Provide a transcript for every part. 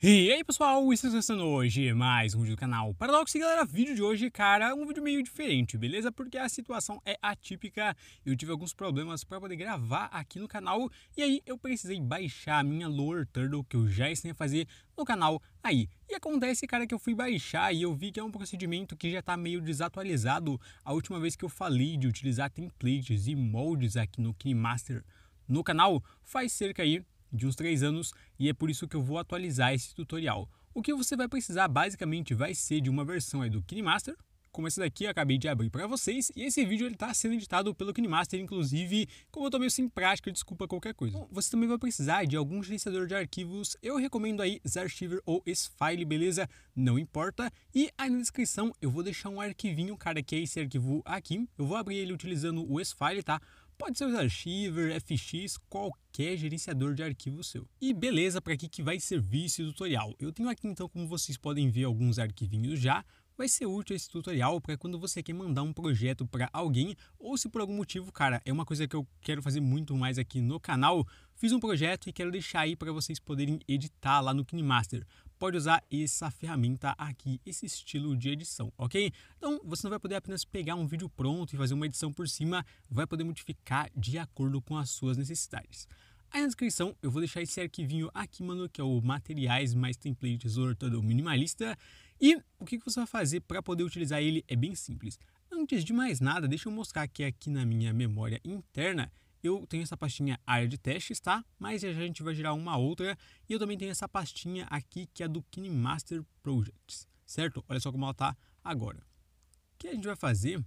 E aí pessoal, estamos começando hoje mais um vídeo do canal Paradox e galera, vídeo de hoje, cara, é um vídeo meio diferente, beleza? Porque a situação é atípica, eu tive alguns problemas para poder gravar aqui no canal e aí eu precisei baixar a minha Lore Turtle que eu já ensinei a fazer no canal aí. E acontece, cara, que eu fui baixar e eu vi que é um procedimento que já está meio desatualizado a última vez que eu falei de utilizar templates e moldes aqui no KeyMaster no canal faz cerca aí de uns 3 anos e é por isso que eu vou atualizar esse tutorial. O que você vai precisar basicamente vai ser de uma versão aí do KineMaster, como essa daqui eu acabei de abrir para vocês, e esse vídeo está sendo editado pelo KineMaster, inclusive, como eu estou meio sem prática, desculpa qualquer coisa. Bom, você também vai precisar de algum gerenciador de arquivos, eu recomendo aí Zarchiver ou Sfile, beleza? Não importa. E aí na descrição eu vou deixar um arquivinho, cara, que é esse arquivo aqui, eu vou abrir ele utilizando o Sfile, tá? Pode ser usar Shiver, FX, qualquer gerenciador de arquivo seu. E beleza, para que, que vai servir esse tutorial? Eu tenho aqui então, como vocês podem ver, alguns arquivinhos já vai ser útil esse tutorial para é quando você quer mandar um projeto para alguém ou se por algum motivo, cara, é uma coisa que eu quero fazer muito mais aqui no canal, fiz um projeto e quero deixar aí para vocês poderem editar lá no KineMaster. Pode usar essa ferramenta aqui, esse estilo de edição, ok? Então você não vai poder apenas pegar um vídeo pronto e fazer uma edição por cima, vai poder modificar de acordo com as suas necessidades. Aí na descrição eu vou deixar esse arquivinho aqui, mano, que é o materiais mais templates do Ortodo Minimalista. E o que você vai fazer para poder utilizar ele é bem simples. Antes de mais nada, deixa eu mostrar que aqui na minha memória interna eu tenho essa pastinha área de testes, tá? Mas já a gente vai gerar uma outra e eu também tenho essa pastinha aqui que é do KineMaster Projects, certo? Olha só como ela tá agora. O que a gente vai fazer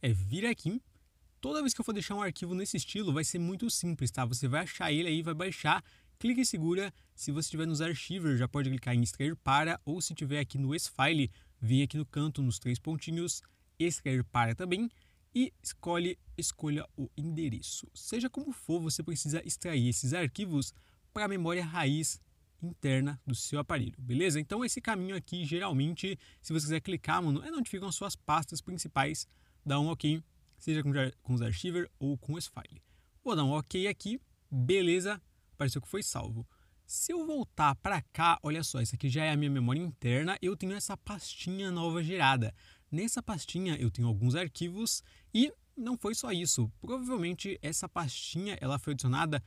é vir aqui. Toda vez que eu for deixar um arquivo nesse estilo, vai ser muito simples, tá? Você vai achar ele aí, vai baixar clica e segura. Se você estiver nos archivos, já pode clicar em extrair para, ou se tiver aqui no S-File, vem aqui no canto, nos três pontinhos, extrair para também, e escolhe, escolha o endereço. Seja como for, você precisa extrair esses arquivos para a memória raiz interna do seu aparelho, beleza? Então esse caminho aqui, geralmente, se você quiser clicar, mano, é onde ficam as suas pastas principais, dá um OK, seja com, com os Archiver ou com o S-File. Vou dar um OK aqui, beleza? pareceu que foi salvo. Se eu voltar para cá, olha só, isso aqui já é a minha memória interna, eu tenho essa pastinha nova gerada. Nessa pastinha eu tenho alguns arquivos e não foi só isso. Provavelmente essa pastinha ela foi adicionada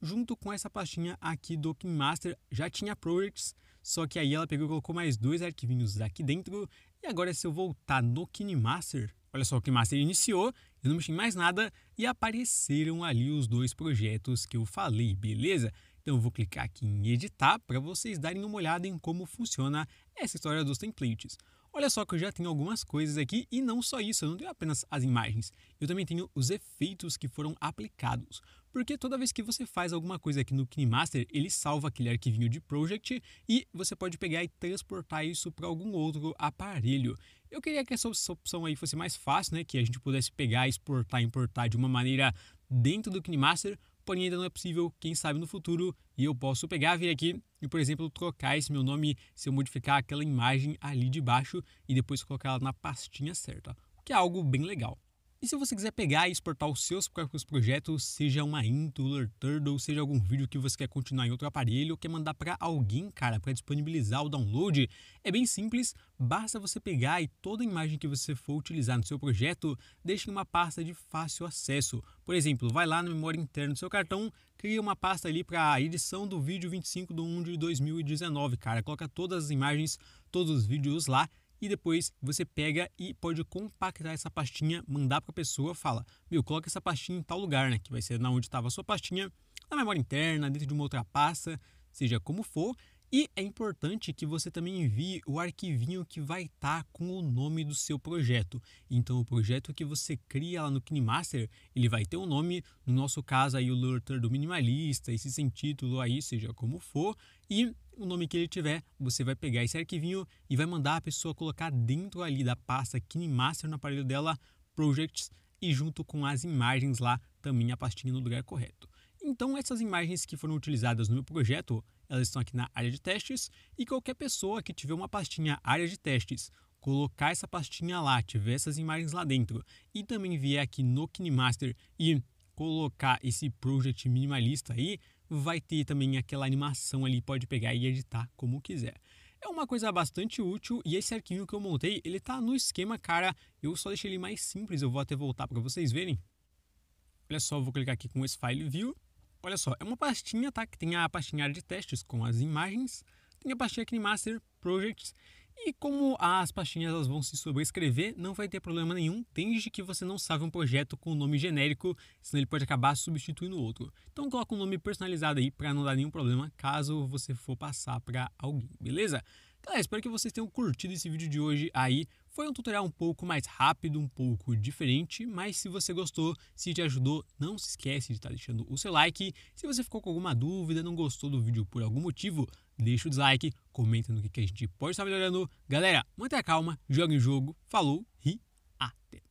junto com essa pastinha aqui do KineMaster. Já tinha projects, só que aí ela pegou e colocou mais dois arquivinhos aqui dentro. E agora se eu voltar no KineMaster, Olha só, o Keymaster iniciou, eu não mexi em mais nada e apareceram ali os dois projetos que eu falei, beleza? Então eu vou clicar aqui em editar para vocês darem uma olhada em como funciona essa história dos templates. Olha só que eu já tenho algumas coisas aqui e não só isso, eu não tenho apenas as imagens, eu também tenho os efeitos que foram aplicados. Porque toda vez que você faz alguma coisa aqui no KineMaster, ele salva aquele arquivinho de project e você pode pegar e transportar isso para algum outro aparelho. Eu queria que essa opção aí fosse mais fácil, né, que a gente pudesse pegar, exportar, importar de uma maneira dentro do KineMaster, porém ainda não é possível, quem sabe no futuro, e eu posso pegar, vir aqui e, por exemplo, trocar esse meu nome se eu modificar aquela imagem ali de baixo e depois colocar ela na pastinha certa, o que é algo bem legal. E se você quiser pegar e exportar os seus próprios projetos, seja uma intro, turtle, seja algum vídeo que você quer continuar em outro aparelho, quer mandar para alguém, cara, para disponibilizar o download, é bem simples, basta você pegar e toda imagem que você for utilizar no seu projeto, deixe em uma pasta de fácil acesso. Por exemplo, vai lá na memória interna do seu cartão, cria uma pasta ali para a edição do vídeo 25 de 1 de 2019, cara, coloca todas as imagens, todos os vídeos lá e depois você pega e pode compactar essa pastinha, mandar para a pessoa, fala: "Meu, coloca essa pastinha em tal lugar, né, que vai ser na onde estava a sua pastinha, na memória interna, dentro de uma outra pasta, seja como for, e é importante que você também envie o arquivinho que vai estar tá com o nome do seu projeto. Então, o projeto que você cria lá no KineMaster, ele vai ter um nome, no nosso caso aí o Lurter do Minimalista, esse sem título aí, seja como for, e o nome que ele tiver, você vai pegar esse arquivinho e vai mandar a pessoa colocar dentro ali da pasta KineMaster no aparelho dela Projects e junto com as imagens lá também a pastinha no lugar correto. Então essas imagens que foram utilizadas no meu projeto, elas estão aqui na área de testes e qualquer pessoa que tiver uma pastinha área de testes, colocar essa pastinha lá, tiver essas imagens lá dentro e também vier aqui no KineMaster e colocar esse project minimalista aí, vai ter também aquela animação ali, pode pegar e editar como quiser. É uma coisa bastante útil e esse arquivo que eu montei, ele tá no esquema, cara, eu só deixei ele mais simples, eu vou até voltar para vocês verem. Olha só, vou clicar aqui com esse file view. Olha só, é uma pastinha, tá, que tem a pastinha de testes com as imagens, tem a pastinha aqui em master projects e como as pastinhas elas vão se sobrescrever, não vai ter problema nenhum, desde que você não salve um projeto com nome genérico, senão ele pode acabar substituindo outro. Então coloca um nome personalizado aí para não dar nenhum problema caso você for passar para alguém, beleza? Galera, espero que vocês tenham curtido esse vídeo de hoje aí. Foi um tutorial um pouco mais rápido, um pouco diferente, mas se você gostou, se te ajudou, não se esquece de estar tá deixando o seu like. Se você ficou com alguma dúvida, não gostou do vídeo por algum motivo, deixa o dislike, comenta no que a gente pode estar melhorando. Galera, a calma, joga em jogo, falou e até!